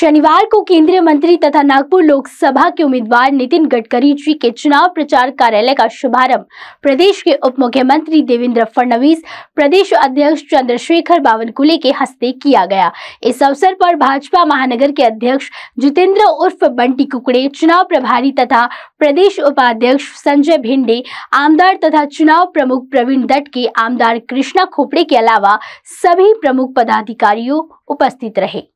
शनिवार को केंद्रीय मंत्री तथा नागपुर लोकसभा के उम्मीदवार नितिन गडकरी जी के चुनाव प्रचार कार्यालय का शुभारंभ प्रदेश के उप मुख्यमंत्री देवेंद्र फडणवीस प्रदेश अध्यक्ष चंद्रशेखर बावनकुले के हस्ते किया गया इस अवसर पर भाजपा महानगर के अध्यक्ष जितेंद्र उर्फ बंटी कुकड़े चुनाव प्रभारी तथा प्रदेश उपाध्यक्ष संजय भिंडे आमदार तथा चुनाव प्रमुख प्रवीण दट के आमदार कृष्णा खोपड़े के अलावा सभी प्रमुख पदाधिकारियों उपस्थित रहे